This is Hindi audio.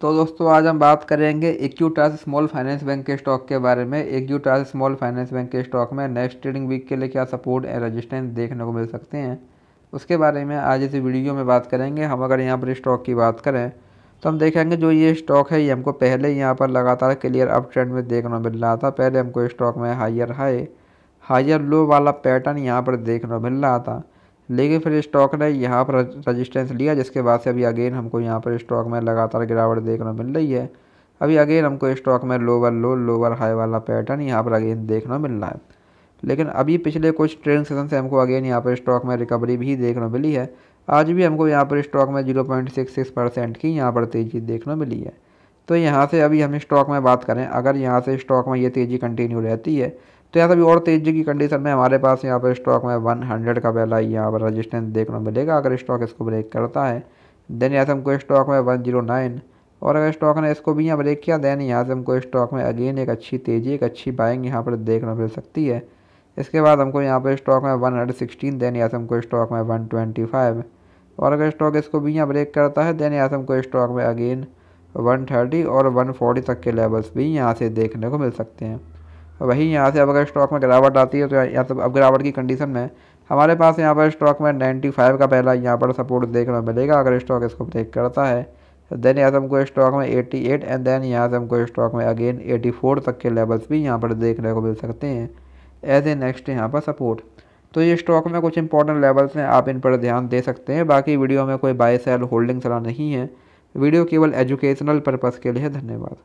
तो दोस्तों आज हम बात करेंगे एक्यूटास स्मॉल फाइनेंस बैंक के स्टॉक के बारे में एक्यूटास स्मॉल फाइनेंस बैंक के स्टॉक में नेक्स्ट ट्रेडिंग वीक के लिए क्या सपोर्ट एंड रेजिस्टेंस देखने को मिल सकते हैं उसके बारे में आज इस वीडियो में बात करेंगे हम अगर यहाँ पर स्टॉक की बात करें तो हम देखेंगे जो ये स्टॉक है ये हमको पहले यहाँ पर लगातार क्लियर अप ट्रेंड में देखने को मिल रहा था पहले हमको स्टॉक में हायर हाई हायर लो वाला पैटर्न यहाँ पर देखने को मिल रहा था लेकिन फिर स्टॉक ने यहाँ पर रजिस्टेंस लिया जिसके बाद से अभी अगेन हमको यहाँ पर स्टॉक में लगातार गिरावट देखने मिल रही है अभी अगेन हमको स्टॉक में लोअर लो लोअर हाई वाला पैटर्न यहाँ पर अगेन देखना मिल रहा है लेकिन अभी पिछले कुछ ट्रेन सेशन से हमको अगेन यहाँ पर स्टॉक में रिकवरी भी देखने मिली है आज भी हमको यहाँ पर स्टॉक में zero point six six percent की यहाँ पर तेज़ी देखने मिली है तो यहाँ से अभी हम स्टॉक में बात करें अगर यहाँ से स्टॉक में ये तेज़ी कंटिन्यू रहती है तो यहाँ सभी और तेजी की कंडीशन में हमारे पास यहाँ पर स्टॉक में वन हंड्रेड का पहला यहाँ पर रजिस्टेंस देखने मिलेगा अगर स्टॉक इसको ब्रेक करता है देन यहाँ से हमको स्टॉक में वन जीरो नाइन और अगर स्टॉक ने इसको भी यहाँ ब्रेक किया देन यहाँ से हमको स्टॉक में अगेन एक अच्छी तेज़ी एक अच्छी बाइंग यहाँ पर देखने मिल सकती है इसके बाद हमको यहाँ पर स्टॉक में वन हंड्रेड सिक्सटीन देन यहाँ से हमको स्टॉक में वन ट्वेंटी फाइव और अगर स्टॉक इसको भी यहाँ ब्रेक करता है देन यहाँ से हमको स्टॉक में अगेन वन थर्टी और वन फोर्टी तक के लेवल्स भी यहाँ से देखने को मिल सकते हैं वहीं यहाँ से अब अगर स्टॉक में गिरावट आती है तो यहाँ तो अब गिरावट की कंडीशन में हमारे पास यहाँ पर स्टॉक में नाइन्टी फाइव का पहला यहाँ पर सपोर्ट देखने मिलेगा अगर स्टॉक इसको ब्रेक करता है देन यहाँ से हमको स्टॉक में एट्टी एट एंड देन यहाँ से हमको स्टॉक में अगेन एटी फोर तक के लेवल्स भी यहाँ पर देखने को मिल सकते हैं एज ए नेक्स्ट यहाँ पर सपोर्ट तो ये स्टॉक में कुछ इंपॉर्टेंट लेवल्स हैं आप इन पर ध्यान दे सकते हैं बाकी वीडियो में कोई बाय सेल होल्डिंग सलाह नहीं है वीडियो केवल एजुकेशनल पर्पज़ के लिए धन्यवाद